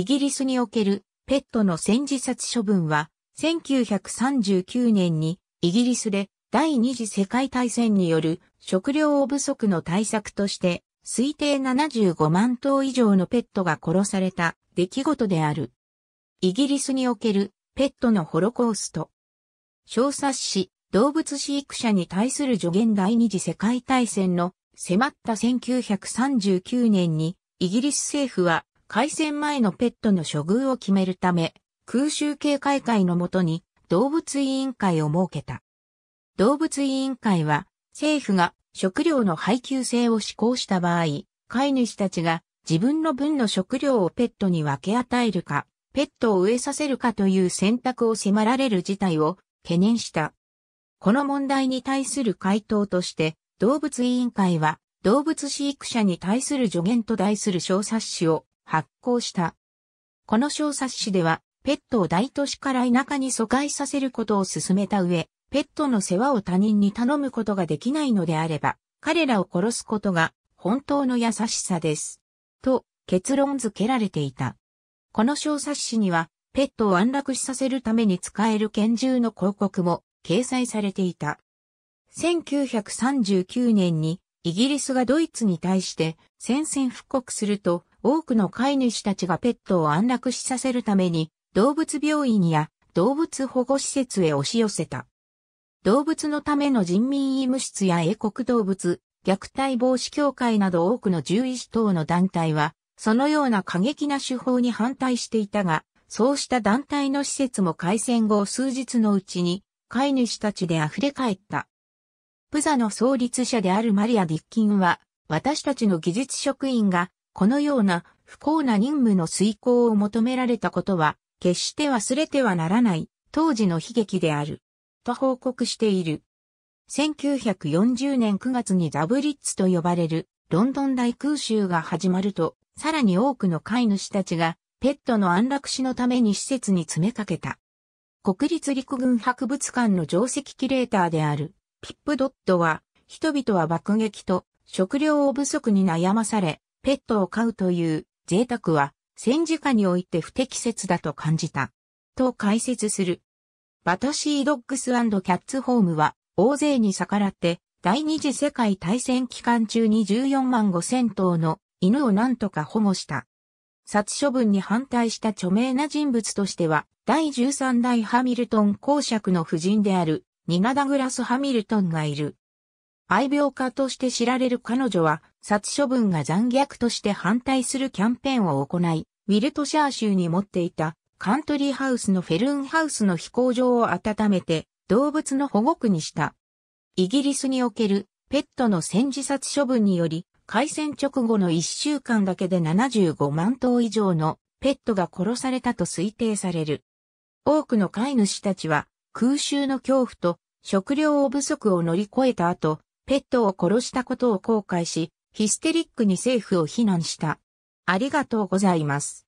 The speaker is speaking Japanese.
イギリスにおけるペットの戦時殺処分は、1939年にイギリスで第二次世界大戦による食料不足の対策として推定75万頭以上のペットが殺された出来事である。イギリスにおけるペットのホロコースト。小冊子動物飼育者に対する助言第二次世界大戦の迫った1939年にイギリス政府は開戦前のペットの処遇を決めるため、空襲警戒会のもとに動物委員会を設けた。動物委員会は政府が食料の配給制を施行した場合、飼い主たちが自分の分の食料をペットに分け与えるか、ペットを植えさせるかという選択を迫られる事態を懸念した。この問題に対する回答として、動物委員会は動物飼育者に対する助言と題する小冊子を発行した。この小冊子では、ペットを大都市から田舎に疎開させることを進めた上、ペットの世話を他人に頼むことができないのであれば、彼らを殺すことが本当の優しさです。と結論付けられていた。この小冊子には、ペットを安楽死させるために使える拳銃の広告も掲載されていた。1939年にイギリスがドイツに対して宣戦布告すると、多くの飼い主たちがペットを安楽死させるために、動物病院や動物保護施設へ押し寄せた。動物のための人民医務室や英国動物、虐待防止協会など多くの獣医師等の団体は、そのような過激な手法に反対していたが、そうした団体の施設も開戦後数日のうちに、飼い主たちで溢れ返った。プザの創立者であるマリア・ディッキンは、私たちの技術職員が、このような不幸な任務の遂行を求められたことは、決して忘れてはならない、当時の悲劇である。と報告している。1940年9月にダブリッツと呼ばれるロンドン大空襲が始まると、さらに多くの飼い主たちがペットの安楽死のために施設に詰めかけた。国立陸軍博物館の定石キュレーターであるピップドットは、人々は爆撃と食料を不足に悩まされ、ペットを飼うという贅沢は戦時下において不適切だと感じた。と解説する。バタシードッグスキャッツホームは大勢に逆らって第二次世界大戦期間中に14万5千頭の犬を何とか保護した。殺処分に反対した著名な人物としては第13代ハミルトン公爵の夫人であるニナ・ダグラス・ハミルトンがいる。愛病家として知られる彼女は、殺処分が残虐として反対するキャンペーンを行い、ウィルトシャー州に持っていたカントリーハウスのフェルンハウスの飛行場を温めて動物の保護区にした。イギリスにおけるペットの戦時殺処分により、開戦直後の1週間だけで75万頭以上のペットが殺されたと推定される。多くの飼い主たちは空襲の恐怖と食料不足を乗り越えた後、ペットを殺したことを後悔し、ヒステリックに政府を非難した。ありがとうございます。